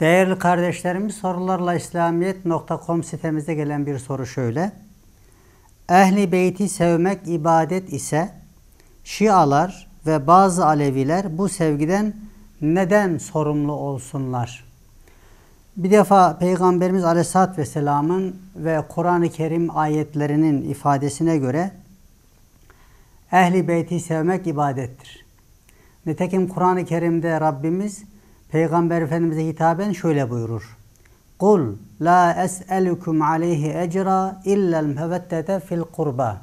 Değerli kardeşlerimiz sorularla İslamiyet.com sitemize gelen bir soru şöyle. Ehli beyti sevmek ibadet ise Şialar ve bazı Aleviler bu sevgiden neden sorumlu olsunlar? Bir defa Peygamberimiz Aleyhisselatü Vesselam'ın ve Kur'an-ı Kerim ayetlerinin ifadesine göre ehli beyti sevmek ibadettir. Nitekim Kur'an-ı Kerim'de Rabbimiz Peygamber Efendimiz'e hitaben şöyle buyurur. Kul la es'elukum aleyhi ecra illel mevettete fil kurba.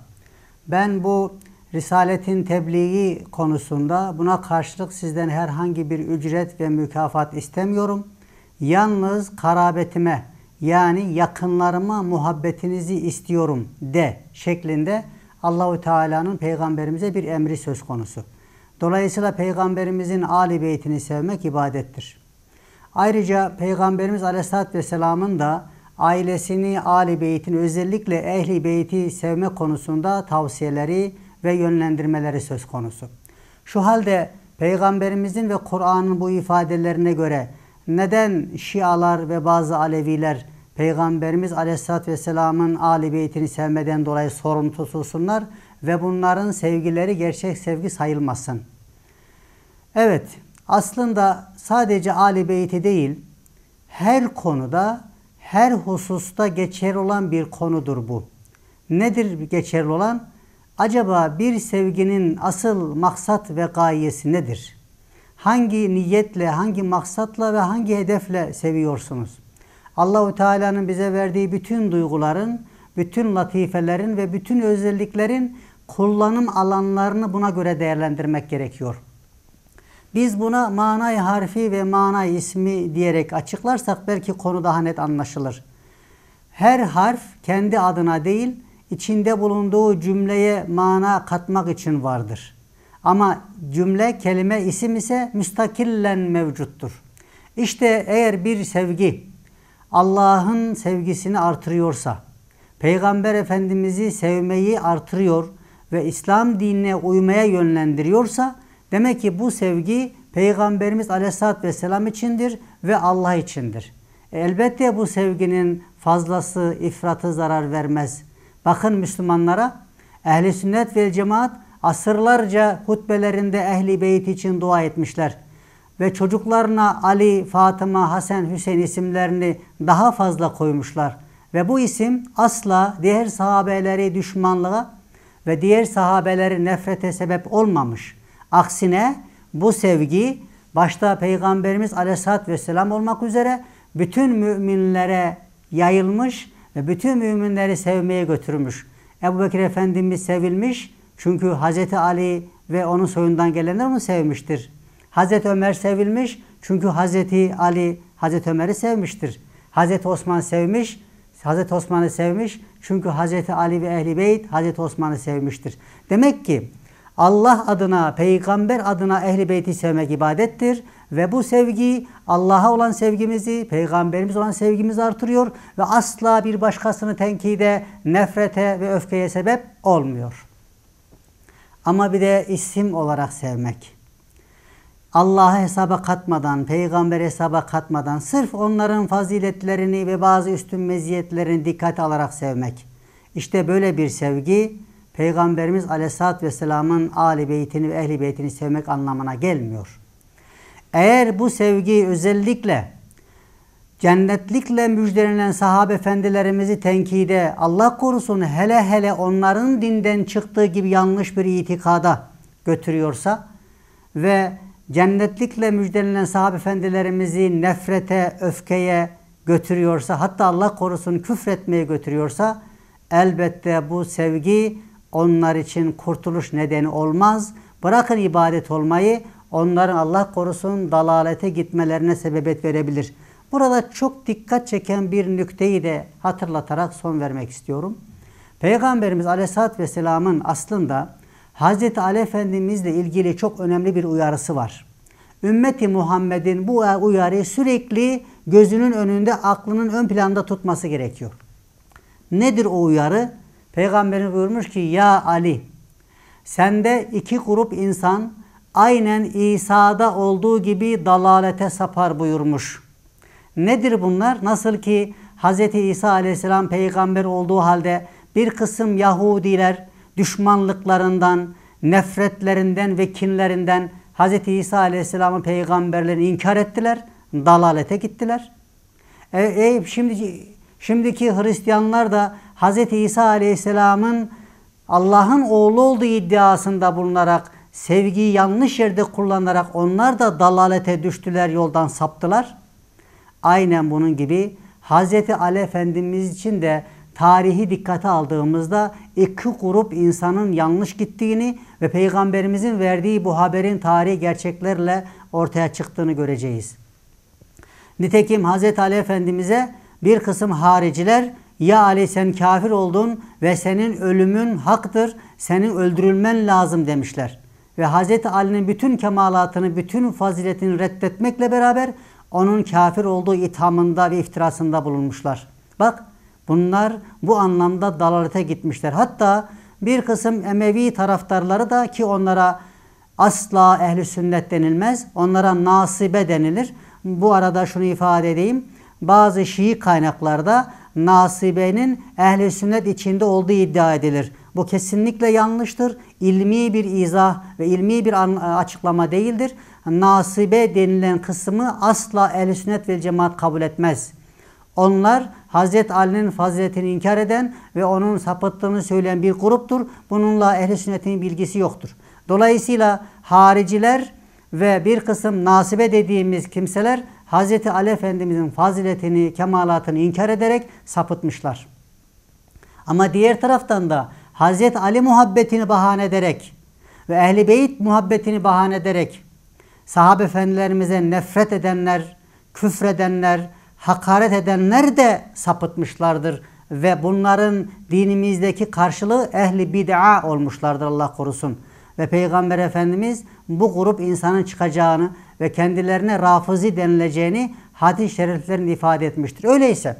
Ben bu Risaletin tebliği konusunda buna karşılık sizden herhangi bir ücret ve mükafat istemiyorum. Yalnız karabetime yani yakınlarıma muhabbetinizi istiyorum de şeklinde Allahu Teala'nın peygamberimize bir emri söz konusu. Dolayısıyla Peygamberimizin Ali Beytini sevmek ibadettir. Ayrıca Peygamberimiz Aleyhisselatü Vesselam'ın da ailesini, Ali Beyt'ini özellikle Ehli Beyt'i sevme konusunda tavsiyeleri ve yönlendirmeleri söz konusu. Şu halde Peygamberimizin ve Kur'an'ın bu ifadelerine göre neden Şialar ve bazı Aleviler Peygamberimiz Aleyhisselatü Vesselam'ın Ali Beyt'ini sevmeden dolayı sorumlu tutulsunlar? ve bunların sevgileri gerçek sevgi sayılmasın. Evet, aslında sadece Ali Beyt'i değil, her konuda, her hususta geçerli olan bir konudur bu. Nedir geçerli olan? Acaba bir sevginin asıl maksat ve gayesi nedir? Hangi niyetle, hangi maksatla ve hangi hedefle seviyorsunuz? Allahu Teala'nın bize verdiği bütün duyguların bütün latifelerin ve bütün özelliklerin kullanım alanlarını buna göre değerlendirmek gerekiyor. Biz buna manay harfi ve manay ismi diyerek açıklarsak belki konu daha net anlaşılır. Her harf kendi adına değil, içinde bulunduğu cümleye mana katmak için vardır. Ama cümle, kelime, isim ise müstakillen mevcuttur. İşte eğer bir sevgi Allah'ın sevgisini artırıyorsa, Peygamber Efendimiz'i sevmeyi artırıyor ve İslam dinine uymaya yönlendiriyorsa demek ki bu sevgi Peygamberimiz Aleyhisselatü Vesselam içindir ve Allah içindir. elbette bu sevginin fazlası ifratı zarar vermez. Bakın Müslümanlara ehli sünnet ve cemaat asırlarca hutbelerinde ehli beyt için dua etmişler. Ve çocuklarına Ali, Fatıma, Hasan, Hüseyin isimlerini daha fazla koymuşlar. Ve bu isim asla diğer sahabeleri düşmanlığa ve diğer sahabeleri nefrete sebep olmamış. Aksine bu sevgi başta Peygamberimiz Aleyhisselatü Vesselam olmak üzere bütün müminlere yayılmış ve bütün müminleri sevmeye götürmüş. Ebu Bekir Efendimiz sevilmiş çünkü Hazreti Ali ve onun soyundan gelenler onu sevmiştir. Hazreti Ömer sevilmiş çünkü Hazreti Ali Hazreti Ömer'i sevmiştir. Hazreti Osman sevmiş Hazreti Osman'ı sevmiş. Çünkü Hazreti Ali ve Ehli Beyt Hazreti Osman'ı sevmiştir. Demek ki Allah adına, peygamber adına Ehli Beyt'i sevmek ibadettir. Ve bu sevgi Allah'a olan sevgimizi, peygamberimiz olan sevgimizi artırıyor. Ve asla bir başkasını tenkide, nefrete ve öfkeye sebep olmuyor. Ama bir de isim olarak sevmek. Allah'a hesaba katmadan, peygamber hesaba katmadan sırf onların faziletlerini ve bazı üstün meziyetlerini dikkate alarak sevmek. İşte böyle bir sevgi Peygamberimiz Aleyhisselatü Vesselam'ın Ali Beytini ve Ehli Beytini sevmek anlamına gelmiyor. Eğer bu sevgi özellikle cennetlikle müjdelenen sahabe efendilerimizi tenkide, Allah korusun hele hele onların dinden çıktığı gibi yanlış bir itikada götürüyorsa ve cennetlikle müjdelenen sahabe efendilerimizi nefrete, öfkeye götürüyorsa, hatta Allah korusun küfretmeye götürüyorsa, elbette bu sevgi onlar için kurtuluş nedeni olmaz. Bırakın ibadet olmayı, onların Allah korusun dalalete gitmelerine sebebet verebilir. Burada çok dikkat çeken bir nükteyi de hatırlatarak son vermek istiyorum. Peygamberimiz Aleyhisselatü Vesselam'ın aslında Hz. Ali Efendimizle ilgili çok önemli bir uyarısı var. Ümmeti Muhammed'in bu uyarıyı sürekli gözünün önünde, aklının ön planda tutması gerekiyor. Nedir o uyarı? Peygamberimiz buyurmuş ki ya Ali sende iki grup insan aynen İsa'da olduğu gibi dalalete sapar buyurmuş. Nedir bunlar? Nasıl ki Hz. İsa aleyhisselam peygamber olduğu halde bir kısım Yahudiler düşmanlıklarından, nefretlerinden ve kinlerinden Hz. İsa Aleyhisselam'ın peygamberlerini inkar ettiler. Dalalete gittiler. E, e, şimdi, şimdiki Hristiyanlar da Hz. İsa Aleyhisselam'ın Allah'ın oğlu olduğu iddiasında bulunarak sevgiyi yanlış yerde kullanarak onlar da dalalete düştüler, yoldan saptılar. Aynen bunun gibi Hz. Ali Efendimiz için de tarihi dikkate aldığımızda iki grup insanın yanlış gittiğini ve Peygamberimizin verdiği bu haberin tarihi gerçeklerle ortaya çıktığını göreceğiz. Nitekim Hz. Ali Efendimiz'e bir kısım hariciler ya Ali sen kafir oldun ve senin ölümün haktır, senin öldürülmen lazım demişler. Ve Hz. Ali'nin bütün kemalatını, bütün faziletini reddetmekle beraber onun kafir olduğu ithamında ve iftirasında bulunmuşlar. Bak Bunlar bu anlamda dalalete gitmişler. Hatta bir kısım Emevi taraftarları da ki onlara asla ehli sünnet denilmez. Onlara nasibe denilir. Bu arada şunu ifade edeyim. Bazı Şii kaynaklarda nasibenin ehli sünnet içinde olduğu iddia edilir. Bu kesinlikle yanlıştır. İlmi bir izah ve ilmi bir açıklama değildir. Nasibe denilen kısmı asla ehli sünnet ve cemaat kabul etmez. Onlar Hazreti Ali'nin faziletini inkar eden ve onun sapıttığını söyleyen bir gruptur. Bununla ehli sünnetin bilgisi yoktur. Dolayısıyla hariciler ve bir kısım nasibe dediğimiz kimseler Hazreti Ali Efendimizin faziletini, kemalatını inkar ederek sapıtmışlar. Ama diğer taraftan da Hazreti Ali muhabbetini bahane ederek ve Ehli Beyt muhabbetini bahane ederek sahabe efendilerimize nefret edenler, küfredenler, hakaret edenler de sapıtmışlardır ve bunların dinimizdeki karşılığı ehli bid'a olmuşlardır Allah korusun. Ve Peygamber Efendimiz bu grup insanın çıkacağını ve kendilerine rafizi denileceğini hadis-i şeriflerin ifade etmiştir. Öyleyse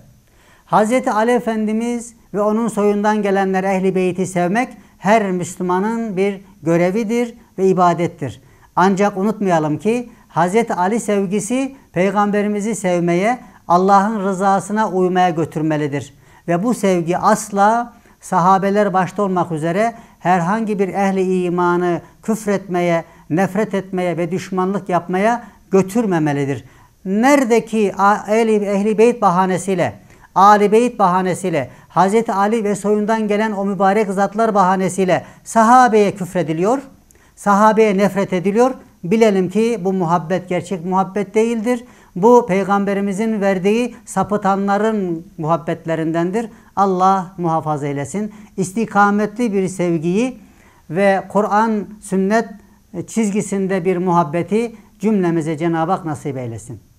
Hz. Ali Efendimiz ve onun soyundan gelenler ehli beyti sevmek her Müslümanın bir görevidir ve ibadettir. Ancak unutmayalım ki Hz. Ali sevgisi peygamberimizi sevmeye Allah'ın rızasına uymaya götürmelidir. Ve bu sevgi asla sahabeler başta olmak üzere herhangi bir ehli imanı küfretmeye, nefret etmeye ve düşmanlık yapmaya götürmemelidir. Nerede ki ehli, ehli beyt bahanesiyle, Ali Beyt bahanesiyle, Hz. Ali ve soyundan gelen o mübarek zatlar bahanesiyle sahabeye küfrediliyor, sahabeye nefret ediliyor. Bilelim ki bu muhabbet gerçek muhabbet değildir. Bu peygamberimizin verdiği sapıtanların muhabbetlerindendir. Allah muhafaza eylesin. İstikametli bir sevgiyi ve Kur'an sünnet çizgisinde bir muhabbeti cümlemize Cenab-ı Hak nasip eylesin.